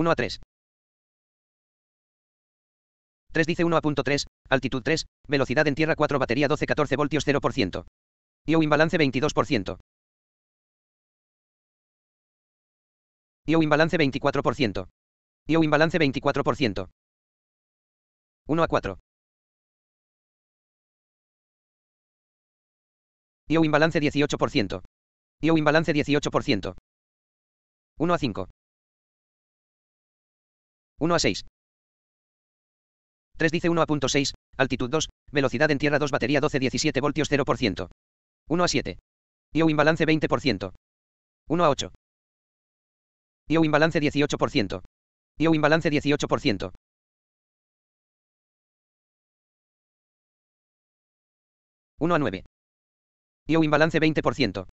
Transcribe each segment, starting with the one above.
1 a 3. 3 dice 1 3, altitud 3, velocidad en tierra 4, batería 12, 14 voltios 0%. IO imbalance 22%. IO imbalance 24%. IO imbalance 24%. 1 a 4. IO imbalance 18%. IO imbalance 18%. 1 a 5. 1 a 6. 3 dice 1 a 6, altitud 2, velocidad en tierra 2, batería 12, 17 voltios 0%. 1 a 7. IO imbalance 20%. 1 a 8. IO imbalance 18%. IO imbalance 18%. 1 a 9. IO imbalance 20%.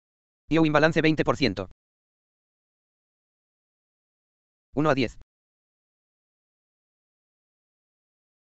IO imbalance 20%. 1 a 10.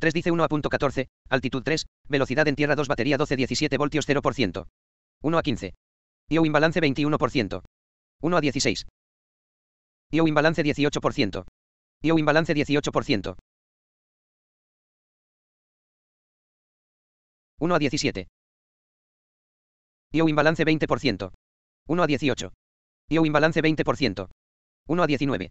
3 dice 1 a punto 14, altitud 3, velocidad en tierra 2 batería 12 17 voltios 0%. 1 a 15. IO imbalance 21%. 1 a 16. IO imbalance 18%. IO imbalance 18%. 1 a 17. IO imbalance 20%. 1 a 18. IO imbalance 20%. 1 a 19.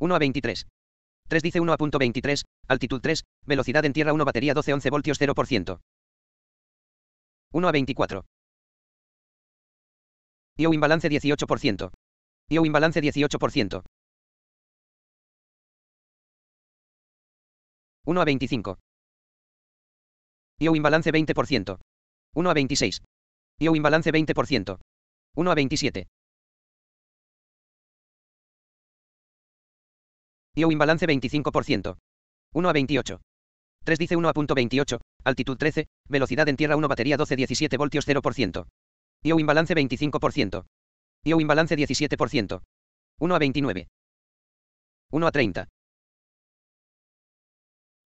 1 a 23. 3 dice 1 a 23, altitud 3, velocidad en tierra 1 batería 12 11 voltios 0%. 1 a 24. IO imbalance 18%. IO imbalance 18%. 1 a 25. IO imbalance 20%. 1 a 26. IO imbalance 20%. 1 a 27. IO imbalance 25%. 1 a 28. 3 dice 1 a punto 28, altitud 13, velocidad en tierra 1 batería 12 17 voltios 0%. IO imbalance 25%. IO imbalance 17%. 1 a 29. 1 a 30.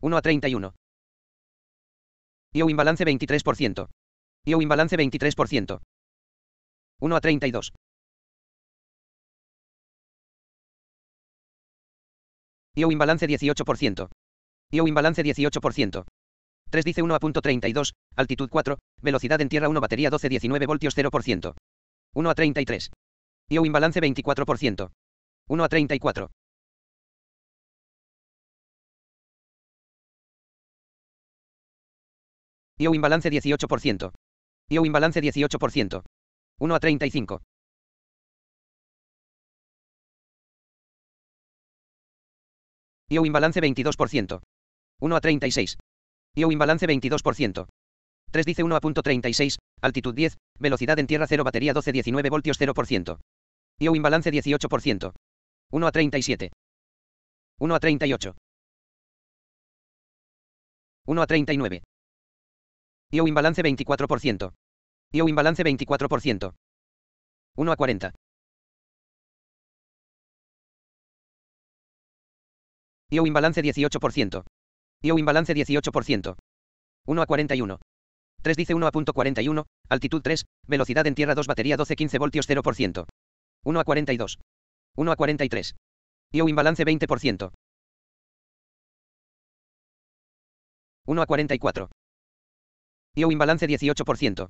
1 a 31. IO imbalance 23%. IO imbalance 23%. 1 a 32. IOWIN balance 18%. IOWIN balance 18%. 3 dice 1 a 1.32, altitud 4, velocidad en tierra 1, batería 12, 19 voltios 0%. 1 a 33. IOWIN balance 24%. 1 a 34. IOWIN balance 18%. IOWIN balance 18%. 1 a 35. IO imbalance 22%. 1 a 36. IO imbalance 22%. 3 dice 1 a punto 36, altitud 10, velocidad en tierra 0, batería 12, 19 voltios 0%. IO imbalance 18%. 1 a 37. 1 a 38. 1 a 39. IO imbalance 24%. IO imbalance 24%. 1 a 40. IOWIN balance 18%. IOWIN balance 18%. 1 a 41. 3 dice 1 a punto 41, altitud 3, velocidad en tierra 2 batería 12-15 voltios 0%. 1 a 42. 1 a 43. IOWIN balance 20%. 1 a 44. IOWIN balance 18%.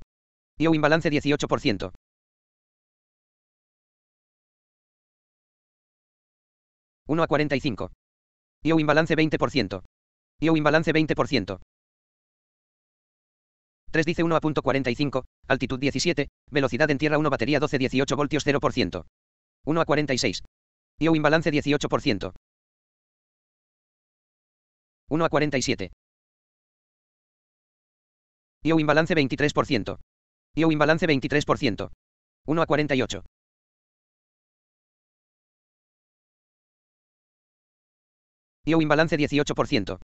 IOWIN balance 18%. 1 a 45. IO imbalance 20%. IO imbalance 20%. 3 dice 1 a altitud 17, velocidad en tierra 1 batería 12 18 voltios 0%. 1 a 46. IO imbalance 18%. 1 a 47. IO imbalance 23%. IO imbalance 23%. 1 a 48. o Imbalance 18%.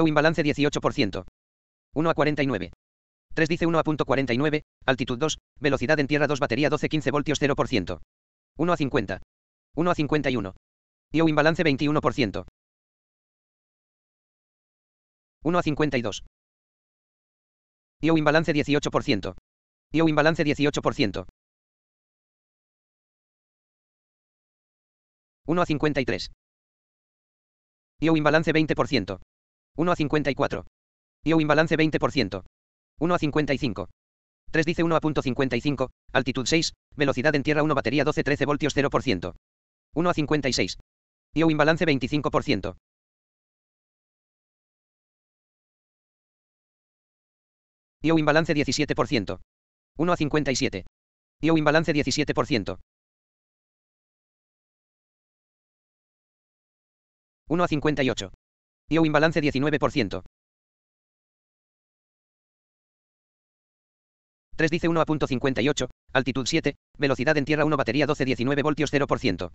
o Imbalance 18%. 1 a 49. 3 dice 1 a 49, altitud 2, velocidad en tierra 2 batería 12-15 voltios 0%. 1 a 50. 1 a 51. o Imbalance 21%. 1 a 52. IOW Imbalance 18%. o Imbalance 18%. 1 a 53. I/O imbalance 20%. 1 a 54. I/O imbalance 20%. 1 a 55. 3 dice 1 a punto altitud 6, velocidad en tierra 1 batería 12 13 voltios 0%. 1 a 56. I/O imbalance 25%. IO imbalance 17%. 1 a 57. I/O imbalance 17%. 1 a 58. o balance 19%. 3 dice 1 a punto 58, altitud 7, velocidad en tierra 1 batería 12 19 voltios 0%.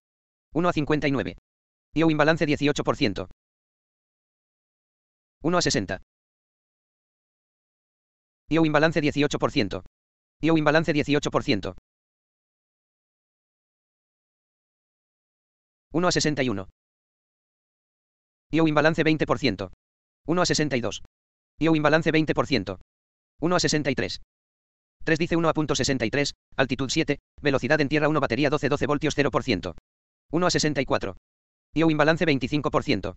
1 a 59. o imbalance 18%. 1 a 60. o balance 18%. o imbalance 18%. 1 a 61. I/O imbalance 20%. 1 a 62. I/O imbalance 20%. 1 a 63. 3 dice 1 a 63, altitud 7, velocidad en tierra 1 batería 12 12 voltios 0%. 1 a 64. I/O imbalance 25%.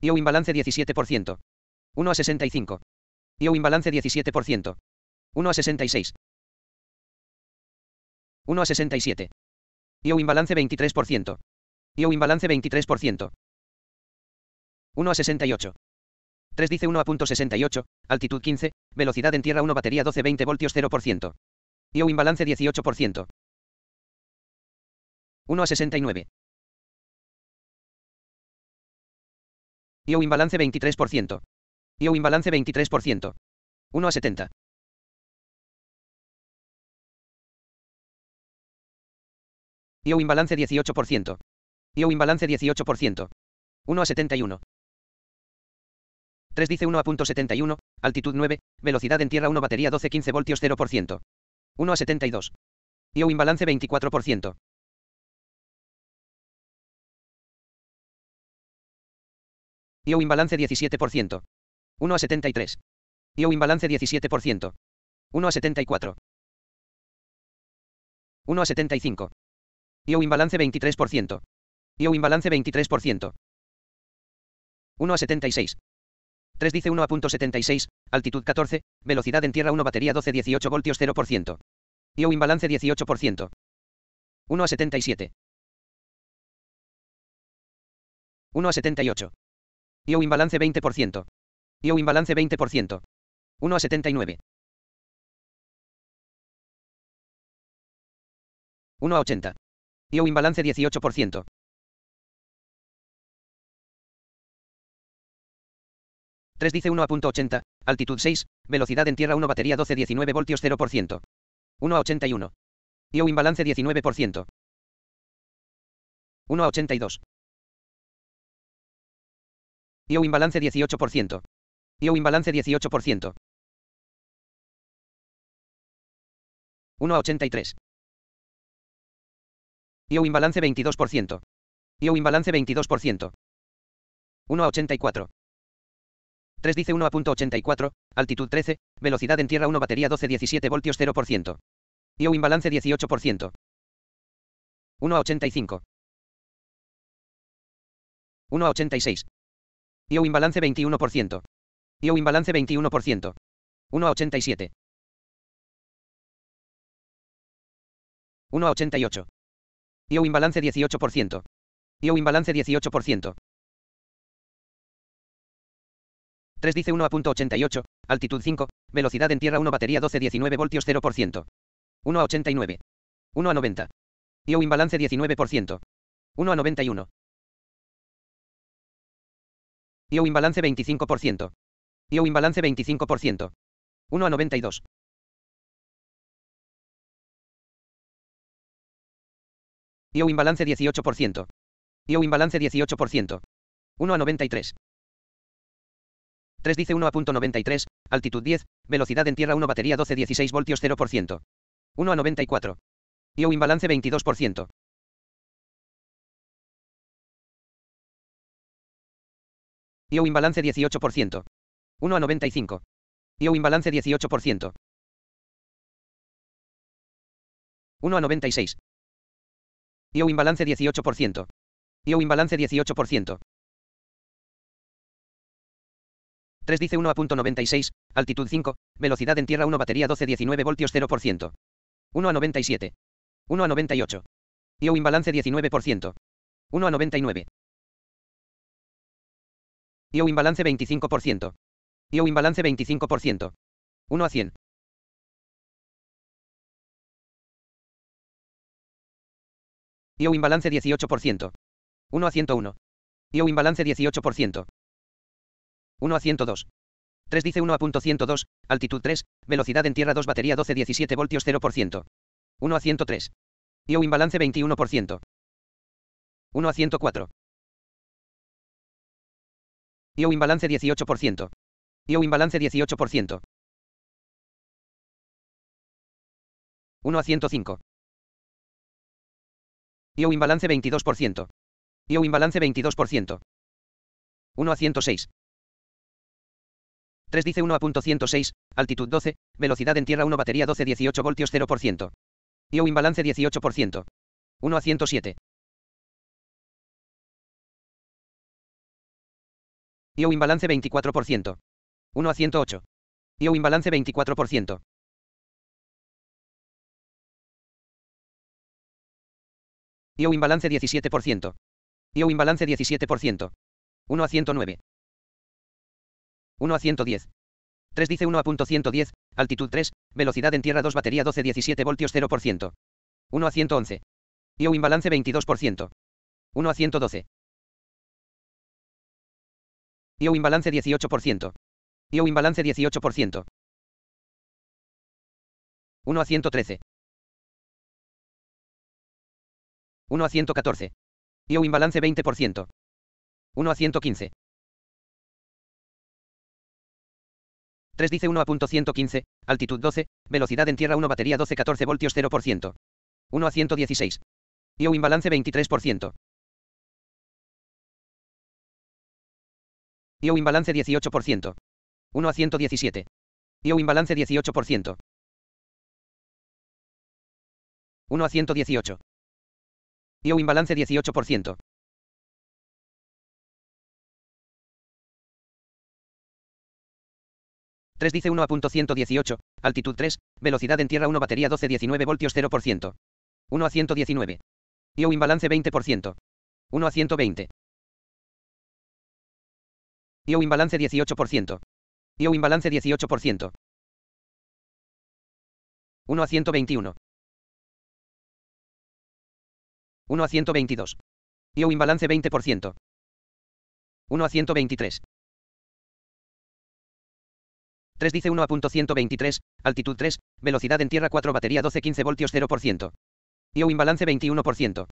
I/O imbalance 17%. 1 a 65. IO imbalance 17%. 1 a 66. 1 a 67. IO imbalance 23%. IO imbalance 23%. 1 a 68. 3 dice 1 a punto 68, altitud 15, velocidad en tierra 1 batería 12 20 voltios 0%. IO imbalance 18%. 1 a 69. IO imbalance 23%. IO imbalance 23%. 1 a 70. IOWIN balance 18%. IOWIN imbalance 18%. 1 a 71. 3 dice 1 a punto 71, altitud 9, velocidad en tierra 1 batería 12 15 voltios 0%. 1 a 72. IOWIN balance 24%. IOWIN imbalance 17%. 1 a 73. IOWIN balance 17%. 1 a 74. 1 a 75. Yo imbalance 23%. Yo imbalance 23%. 1 a 76. 3 dice 1 a punto 76, altitud 14, velocidad en tierra 1 batería 12 18 voltios 0%. Yo imbalance 18%. 1 a 77. 1 a 78. un imbalance 20%. Yo imbalance 20%. 1 a 79. 1 a 80. IO balance 18%. 3 dice 1 a punto altitud 6, velocidad en tierra 1 batería 12 19 voltios 0%. 1 a 81. balance 19%. 1 a 82. balance 18%. IO balance 18%. 1 a 83. Yo imbalance 22%. yo imbalance 22%. 1 a 84. 3 dice 1 a punto 84, altitud 13, velocidad en tierra 1 batería 12 17 voltios 0%. yo imbalance 18%. 1 a 85. 1 a 86. imbalance 21%. yo imbalance 21%. 1 a 87. 1 a 88. IO imbalance 18%. I/O imbalance 18%. 3 dice 1 a 88, altitud 5, velocidad en tierra 1 batería 12 19 voltios 0%. 1 a 89. 1 a 90. IO imbalance 19%. 1 a 91. IO imbalance 25%. I/O imbalance 25%. 1 a 92. IOWIN balance 18%. IOWIN imbalance 18%. 1 a 93. 3 dice 1 a punto altitud 10, velocidad en tierra 1 batería 12 16 voltios 0%. 1 a 94. IOWIN balance 22%. IOWIN imbalance 18%. 1 a 95. IOWIN balance 18%. 1 a 96. IO imbalance 18%. IO imbalance 18%. 3 dice 1 1.96, altitud 5, velocidad en tierra 1 batería 12 19 voltios 0%. 1 a 97. 1 a 98. IO imbalance 19%. 1 a 99. IO imbalance 25%. IO imbalance 25%. 1 a 100. IO imbalance 18%. 1 a 101. IO imbalance 18%. 1 a 102. 3 dice 1 a punto 102, altitud 3, velocidad en tierra 2 batería 12 17 voltios 0%. 1 a 103. IO imbalance 21%. 1 a 104. IO imbalance 18%. IO imbalance 18%. 1 a 105. IO imbalance 22%. IO imbalance 22%. 1 a 106. 3 dice 1 a punto 106, altitud 12, velocidad en tierra 1 batería 12 18 voltios 0%. IO imbalance 18%. 1 a 107. IO imbalance 24%. 1 a 108. IO imbalance 24%. IO imbalance 17%. IO imbalance 17%. 1 a 109. 1 a 110. 3 dice 1 a punto 110, altitud 3, velocidad en tierra 2 batería 12 17 voltios 0%. 1 a 111. IO imbalance 22%. 1 a 112. IO imbalance 18%. IO imbalance 18%. 1 a 113. 1 a 114. Io imbalance 20%. 1 a 115. 3 dice 1 a punto 115, altitud 12, velocidad en tierra 1 batería 12 14 voltios 0%. 1 a 116. Io imbalance 23%. Io imbalance 18%. 1 a 117. Io imbalance 18%. 1 a 118. IO imbalance 18%. 3 dice 1 a punto 118, altitud 3, velocidad en tierra 1 batería 12 19 voltios 0%. 1 a 119. IO imbalance 20%. 1 a 120. IO imbalance 18%. IO imbalance 18%. 1 a 121. 1 a 122. IO imbalance 20%. 1 a 123. 3 dice 1 a punto 123, altitud 3, velocidad en tierra 4 batería 12 15 voltios 0%. IO imbalance 21%.